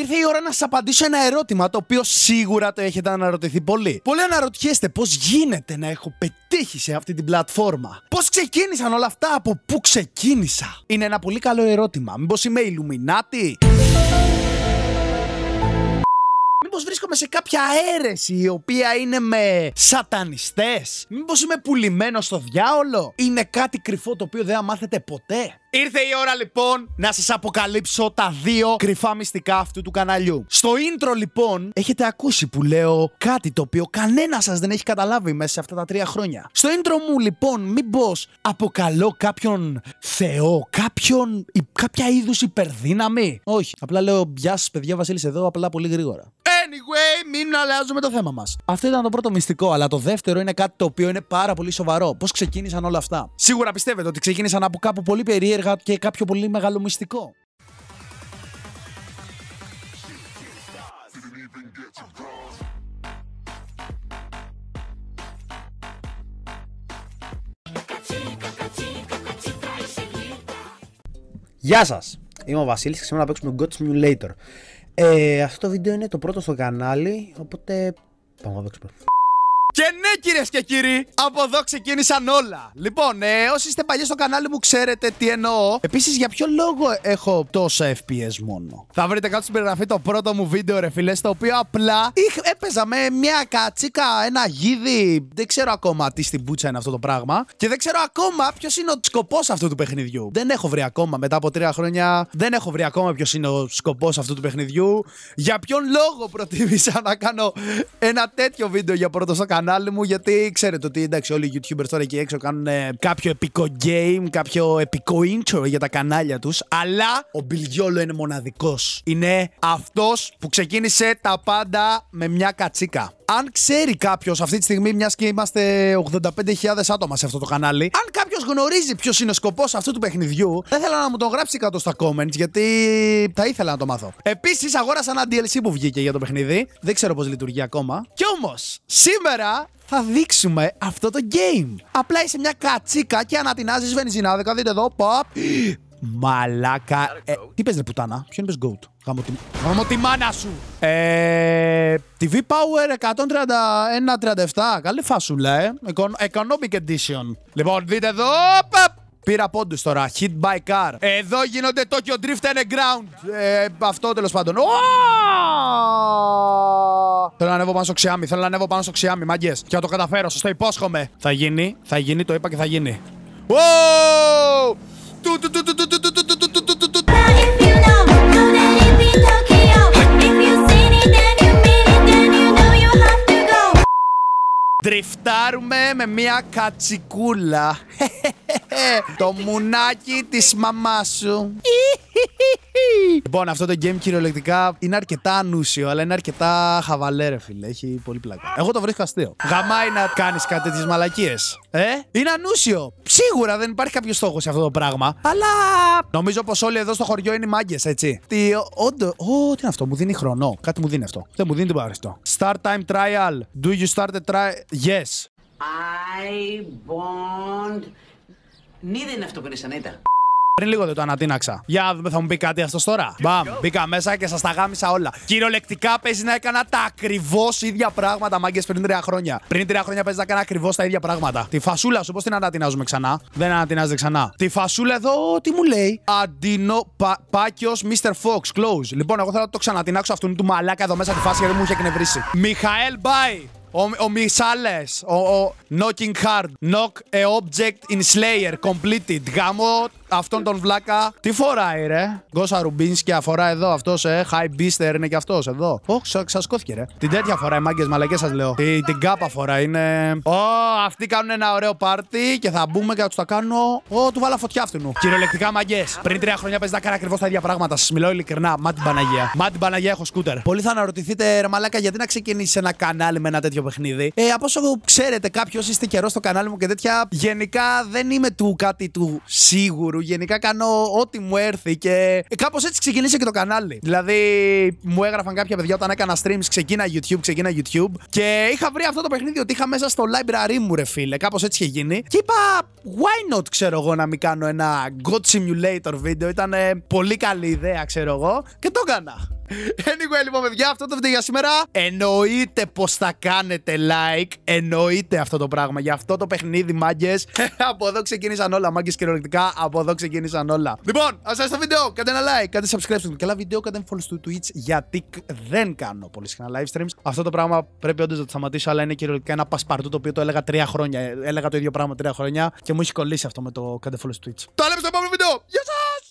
ήρθε η ώρα να σας απαντήσω ένα ερώτημα το οποίο σίγουρα το έχετε αναρωτηθεί πολύ. Πολλοί αναρωτιέστε πώς γίνεται να έχω πετύχει σε αυτή την πλατφόρμα. Πώς ξεκίνησαν όλα αυτά, από πού ξεκίνησα. Είναι ένα πολύ καλό ερώτημα. Μήπως είμαι ηλουμινάτη. σε κάποια αίρεση η οποία είναι με σατανιστές. Μήπως είμαι πουλημένος στο διάολο. Είναι κάτι κρυφό το οποίο δεν θα μάθετε ποτέ. Ήρθε η ώρα λοιπόν να σας αποκαλύψω τα δύο κρυφά μυστικά αυτού του καναλιού. Στο intro λοιπόν έχετε ακούσει που λέω κάτι το οποίο κανένας σας δεν έχει καταλάβει μέσα σε αυτά τα τρία χρόνια. Στο intro μου λοιπόν μήπως αποκαλώ κάποιον θεό, κάποιον, κάποια είδους υπερδύναμη. Όχι, απλά λέω γεια σας παιδιά Βασίλης εδώ απλά πολύ γρήγορα. Anyway μην αλλάζουμε το θέμα μας. Αυτό ήταν το πρώτο μυστικό, αλλά το δεύτερο είναι κάτι το οποίο είναι πάρα πολύ σοβαρό. Πώς ξεκίνησαν όλα αυτά. Σίγουρα πιστεύετε ότι ξεκίνησαν από κάπου πολύ περίεργα και κάποιο πολύ μεγάλο μυστικό. Γεια σας, είμαι ο Βασίλης και σήμερα να παίξουμε God Simulator ε, αυτό το βίντεο είναι το πρώτο στο κανάλι, οπότε πάμε να δείξουμε. Και ναι, κυρίες και κύριοι, από εδώ ξεκίνησαν όλα. Λοιπόν, ε, όσοι είστε παλιέ στο κανάλι μου, ξέρετε τι εννοώ. Επίσης, για ποιο λόγο έχω τόσα FPS μόνο. Θα βρείτε κάτω στην περιγραφή το πρώτο μου βίντεο, ρε φίλε, Το οποίο απλά είχ, έπαιζα με μια κατσίκα, ένα γίδι. Δεν ξέρω ακόμα τι στην πουτσα είναι αυτό το πράγμα. Και δεν ξέρω ακόμα ποιος είναι ο σκοπός αυτού του παιχνιδιού. Δεν έχω βρει ακόμα μετά από τρία χρόνια. Δεν έχω βρει ακόμα ποιος είναι ο σκοπός αυτού του παιχνιδιού. Για ποιον λόγο προτίμησα να κάνω ένα τέτοιο βίντεο για πρώτο στο κανάλι κανάλι μου, γιατί ξέρετε ότι εντάξει, όλοι οι YouTubers τώρα εκεί έξω κάνουν ε, κάποιο επικό game, κάποιο επικό intro για τα κανάλια τους. Αλλά ο Μπιλγιόλο είναι μοναδικός. Είναι αυτός που ξεκίνησε τα πάντα με μια κατσίκα αν ξέρει κάποιος αυτή τη στιγμή, μιας και είμαστε 85.000 άτομα σε αυτό το κανάλι, αν κάποιος γνωρίζει ποιος είναι ο σκοπός αυτού του παιχνιδιού, θα ήθελα να μου το γράψει κάτω στα comments, γιατί θα ήθελα να το μάθω. Επίσης, αγόρασα ένα DLC που βγήκε για το παιχνίδι. Δεν ξέρω πώς λειτουργεί ακόμα. Κι όμως, σήμερα θα δείξουμε αυτό το game. Απλά είσαι μια κατσίκα και ανατινάζεις βενζινάδικα. Δείτε εδώ, pop. Μαλάκα. Ε, τι παίζεις ρε πουτάνα, ποιον πες goat. Γάμω τη... Γάμω τη μάνα σου. Ε, TV Power 131-37. Καλή φάσουλα, ε. Economic Edition. Λοιπόν, δείτε εδώ. Πήρα πόντους τώρα. Hit by car. Εδώ γίνονται Tokyo Drift and Ground. Ε, αυτό τέλος πάντων. Oh! Θέλω να ανέβω πάνω στο ξιάμι. Θέλω να ανέβω πάνω στο ξιάμι, μαγκέ. Και να το καταφέρω. Σας το υπόσχομαι. Θα γίνει, θα γίνει, το είπα και θα γίνει. Wow! Δριφτάρουμε με μια κατσικούλα. Το μουνάκι της μαμάς σου. Λοιπόν, αυτό το game κυριολεκτικά είναι αρκετά ανούσιο, αλλά είναι αρκετά χαβαλέρε, φίλε. Έχει πολύ πλάκα. Εγώ το βρίσκω αστείο. Γαμάει να κάνεις κάτι τέτοιες μαλακίες. Ε, είναι ανούσιο. Σίγουρα δεν υπάρχει κάποιος στόχος σε αυτό το πράγμα. Αλλά νομίζω πως όλοι εδώ στο χωριό είναι μάγκες, έτσι. Τι, όντω. Ω, τι είναι αυτό, μου δίνει χρονό. Κάτι μου δίνει αυτό. Δεν μου δίνει τίποτα αριστό. Start time trial. Do you start the trial? Yes. I want... είναι αυτό που είναι σαν πριν λίγο δεν το ανατείναξα. Για θα μου πει κάτι αυτός τώρα. Μπαμ, μπήκα μέσα και σας τα γάμισα όλα. Κυριολεκτικά παίζει να έκανα τα ακριβώς ίδια πράγματα, μάγκες πριν τρία χρόνια. Πριν τρία χρόνια παίζει να έκανα ακριβώς τα ίδια πράγματα. Τη φασούλα σου, πώς την ανατινάζουμε ξανά. Δεν ανατινάζεται ξανά. Τη φασούλα εδώ, τι μου λέει. Αντινό πάκιος Mr. Fox, close. Λοιπόν, εγώ θέλω να το ξανατινάξω αυτού του μαλάκα εδώ μέσα τη φάση γιατί μου είχε εκνευρίσει. Μιχαέλ, bye. Ο, ο Μισάλες, ο, ο Knocking Hard, Knock a Object in Slayer, Completed, γάμο αυτόν τον βλάκα. Τι φοράει, ρε. Γκόσα Ρουμπίνσκι αφορά εδώ αυτός, ε. High Beaster είναι και αυτός εδώ. Όχι, σα ξασκώθηκε, ρε. Την τέτοια φοράει, μάγκες μαλακές σας λέω. Τι, την κάπα φορά είναι. Ω, αυτοί κάνουν ένα ωραίο πάρτι και θα μπούμε και θα τους τα κάνω. Ω, του βάλα φωτιά αυτού. Κυριολεκτικά μαγκέ. Πριν τρία χρόνια παίζει να κάνω ακριβώς τα ίδια πράγματα. Σας μιλάω ειλικρινά. Μα την Παναγία. Μα την Παναγία έχω σκούτερ. Πολλοί θα αναρωτηθείτε, ρε μαλάκα, γιατί να ξεκινήσει ένα κανάλι με ένα τέτοιο παιχνίδι. Ε, από όσο ξέρετε κάποιος είστε καιρός στο κανάλι μου και τέτοια. Γενικά δεν είμαι του κάτι του σίγουρου Γενικά κάνω ό,τι μου έρθει και κάπως έτσι ξεκινήσε και το κανάλι. Δηλαδή, μου έγραφαν κάποια παιδιά όταν έκανα streams, ξεκίνα YouTube, ξεκίνα YouTube. Και είχα βρει αυτό το παιχνίδι ότι είχα μέσα στο library μου, ρε φίλε. Κάπως έτσι είχε γίνει. Και είπα, why not, ξέρω εγώ, να μην κάνω ένα God Simulator βίντεο. Ήταν πολύ καλή ιδέα, ξέρω εγώ. Και το έκανα. Anyway, λοιπόν, παιδιά, αυτό το βίντεο για σήμερα. Εννοείται πως θα κάνετε like. Εννοείται αυτό το πράγμα. Για αυτό το παιχνίδι, μάγκες. από εδώ ξεκίνησαν όλα, μάγκες κυριολεκτικά. Από εδώ ξεκίνησαν όλα. Λοιπόν, ας το βίντεο. Κάντε ένα like, κάντε subscribe και ένα βίντεο. Κάντε follow στο Twitch γιατί δεν κάνω πολύ συχνά live streams. Αυτό το πράγμα πρέπει όντως να το σταματήσω, αλλά είναι κυριολεκτικά ένα πασπαρτού το οποίο το έλεγα τρία χρόνια. Έλεγα το ίδιο πράγμα τρία χρόνια και μου έχει κολλήσει αυτό με το κάντε follow στο Twitch.